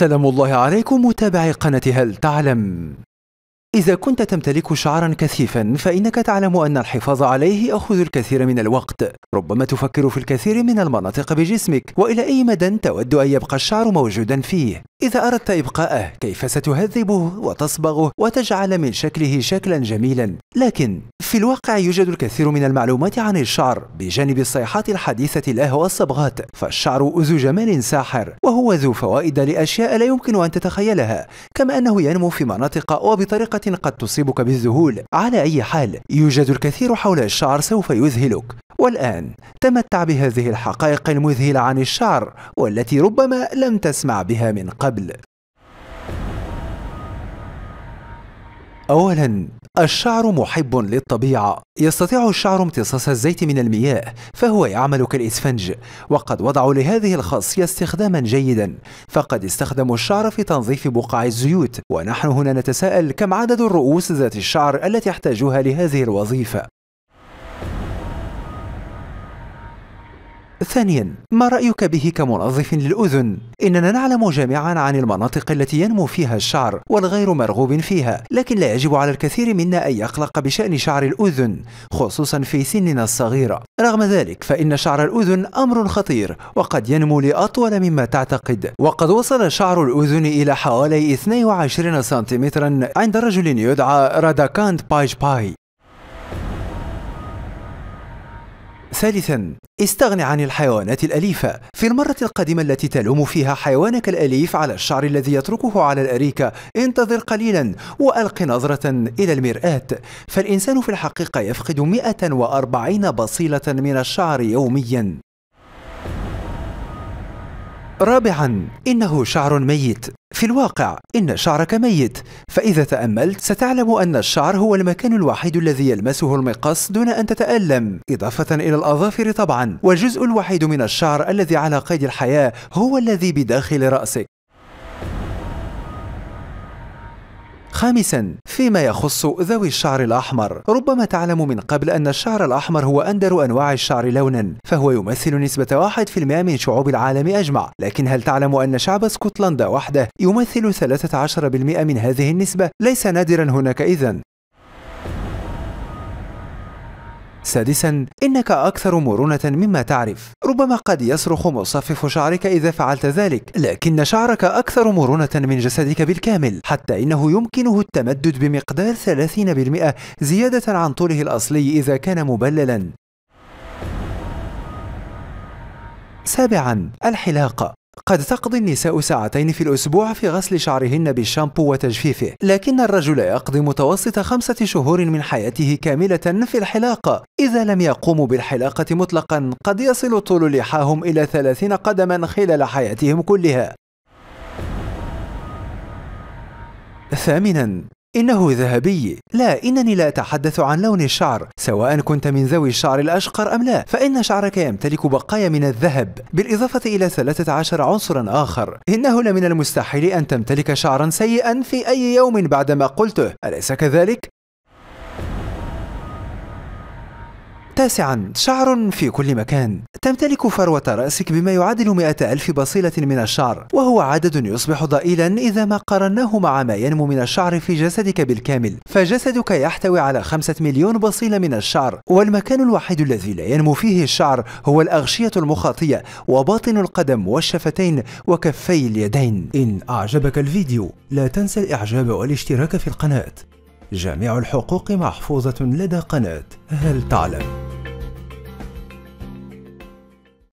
سلام الله عليكم متابعي قناة هل تعلم إذا كنت تمتلك شعرا كثيفا فإنك تعلم أن الحفاظ عليه يأخذ الكثير من الوقت ربما تفكر في الكثير من المناطق بجسمك وإلى أي مدى تود أن يبقى الشعر موجودا فيه إذا أردت إبقاءه كيف ستهذبه وتصبغه وتجعل من شكله شكلا جميلا لكن في الواقع يوجد الكثير من المعلومات عن الشعر بجانب الصيحات الحديثة له والصبغات فالشعر ذو جمال ساحر وهو ذو فوائد لأشياء لا يمكن أن تتخيلها كما أنه ينمو في مناطق وبطريقة قد تصيبك بالذهول على أي حال يوجد الكثير حول الشعر سوف يذهلك والآن تمتع بهذه الحقائق المذهلة عن الشعر والتي ربما لم تسمع بها من قبل أولا الشعر محب للطبيعة يستطيع الشعر امتصاص الزيت من المياه فهو يعمل كالإسفنج وقد وضعوا لهذه الخاصية استخداما جيدا فقد استخدموا الشعر في تنظيف بقع الزيوت ونحن هنا نتساءل كم عدد الرؤوس ذات الشعر التي يحتاجها لهذه الوظيفة ثانيا ما رأيك به كمنظف للأذن؟ إننا نعلم جميعا عن المناطق التي ينمو فيها الشعر والغير مرغوب فيها لكن لا يجب على الكثير منا أن يقلق بشأن شعر الأذن خصوصا في سننا الصغيرة رغم ذلك فإن شعر الأذن أمر خطير وقد ينمو لأطول مما تعتقد وقد وصل شعر الأذن إلى حوالي 22 سنتيمترا عند رجل يدعى راداكاند بايج باي ثالثا استغن عن الحيوانات الأليفة في المرة القادمة التي تلوم فيها حيوانك الأليف على الشعر الذي يتركه على الأريكة انتظر قليلا وألق نظرة إلى المرآة فالإنسان في الحقيقة يفقد 140 بصيلة من الشعر يوميا رابعا إنه شعر ميت في الواقع إن شعرك ميت فإذا تأملت ستعلم أن الشعر هو المكان الوحيد الذي يلمسه المقص دون أن تتألم إضافة إلى الأظافر طبعا والجزء الوحيد من الشعر الذي على قيد الحياة هو الذي بداخل رأسك خامسا فيما يخص ذوي الشعر الأحمر ربما تعلم من قبل أن الشعر الأحمر هو أندر أنواع الشعر لونا فهو يمثل نسبة 1% من شعوب العالم أجمع لكن هل تعلم أن شعب اسكتلندا وحده يمثل 13% من هذه النسبة ليس نادرا هناك إذن سادسا إنك أكثر مرونة مما تعرف ربما قد يصرخ مصفف شعرك إذا فعلت ذلك لكن شعرك أكثر مرونة من جسدك بالكامل حتى إنه يمكنه التمدد بمقدار 30% زيادة عن طوله الأصلي إذا كان مبللا سابعا الحلاقة قد تقضي النساء ساعتين في الأسبوع في غسل شعرهن بالشامبو وتجفيفه لكن الرجل يقضي متوسط خمسة شهور من حياته كاملة في الحلاقة إذا لم يقوموا بالحلاقة مطلقا قد يصل طول لحاهم إلى ثلاثين قدما خلال حياتهم كلها ثامنا إنه ذهبي لا إنني لا أتحدث عن لون الشعر سواء كنت من ذوي الشعر الأشقر أم لا فإن شعرك يمتلك بقايا من الذهب بالإضافة إلى 13 عنصرا آخر إنه لمن المستحيل أن تمتلك شعرا سيئا في أي يوم بعدما قلته أليس كذلك؟ تاسعا شعر في كل مكان تمتلك فروة رأسك بما يعادل مئة ألف بصيلة من الشعر وهو عدد يصبح ضئيلا إذا ما قارناه مع ما ينمو من الشعر في جسدك بالكامل فجسدك يحتوي على خمسة مليون بصيلة من الشعر والمكان الوحيد الذي لا ينمو فيه الشعر هو الأغشية المخاطية وباطن القدم والشفتين وكفي اليدين إن أعجبك الفيديو لا تنسى الإعجاب والاشتراك في القناة جميع الحقوق محفوظة لدى قناة هل تعلم؟